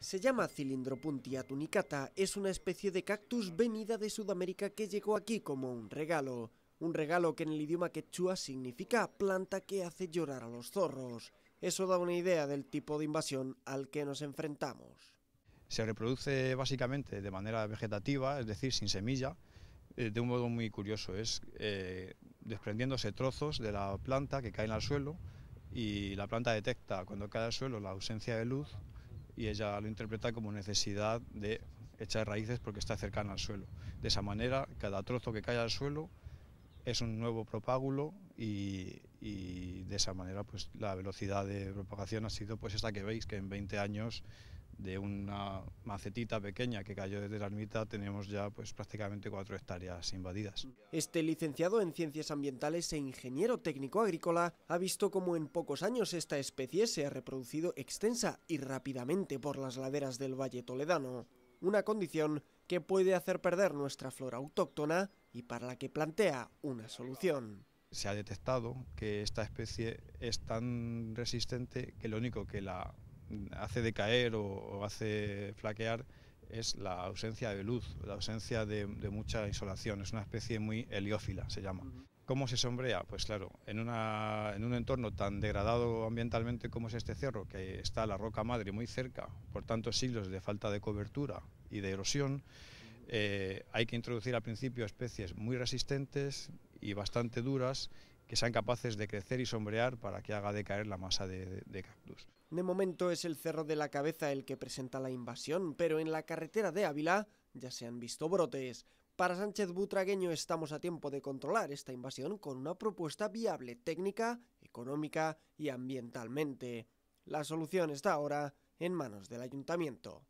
Se llama Cilindropuntia tunicata, es una especie de cactus venida de Sudamérica que llegó aquí como un regalo. Un regalo que en el idioma quechua significa planta que hace llorar a los zorros. Eso da una idea del tipo de invasión al que nos enfrentamos. Se reproduce básicamente de manera vegetativa, es decir, sin semilla, eh, de un modo muy curioso. Es eh, desprendiéndose trozos de la planta que caen al suelo y la planta detecta cuando cae al suelo la ausencia de luz y ella lo interpreta como necesidad de echar raíces porque está cercana al suelo. De esa manera, cada trozo que cae al suelo es un nuevo propágulo y, de esa manera pues la velocidad de propagación ha sido pues esta que veis, que en 20 años de una macetita pequeña que cayó desde la ermita tenemos ya pues prácticamente cuatro hectáreas invadidas. Este licenciado en Ciencias Ambientales e ingeniero técnico agrícola ha visto cómo en pocos años esta especie se ha reproducido extensa y rápidamente por las laderas del Valle Toledano, una condición que puede hacer perder nuestra flora autóctona y para la que plantea una solución se ha detectado que esta especie es tan resistente que lo único que la hace decaer o, hace flaquear es la ausencia de luz, la ausencia de, mucha insolación. Es una especie muy heliófila, se llama. ¿Cómo se sombrea? Pues claro, en, en, un entorno tan degradado ambientalmente como es este cerro, que está la roca madre muy cerca, por tantos siglos de falta de cobertura y de erosión, eh, hay que introducir al principio especies muy resistentes y bastante duras que sean capaces de crecer y sombrear para que haga decaer la masa de, de, cactus. De momento es el Cerro de la Cabeza el que presenta la invasión, pero en la carretera de Ávila ya se han visto brotes. Para Sánchez Butragueño estamos a tiempo de controlar esta invasión con una propuesta viable técnica, económica y ambientalmente. La solución está ahora en manos del ayuntamiento.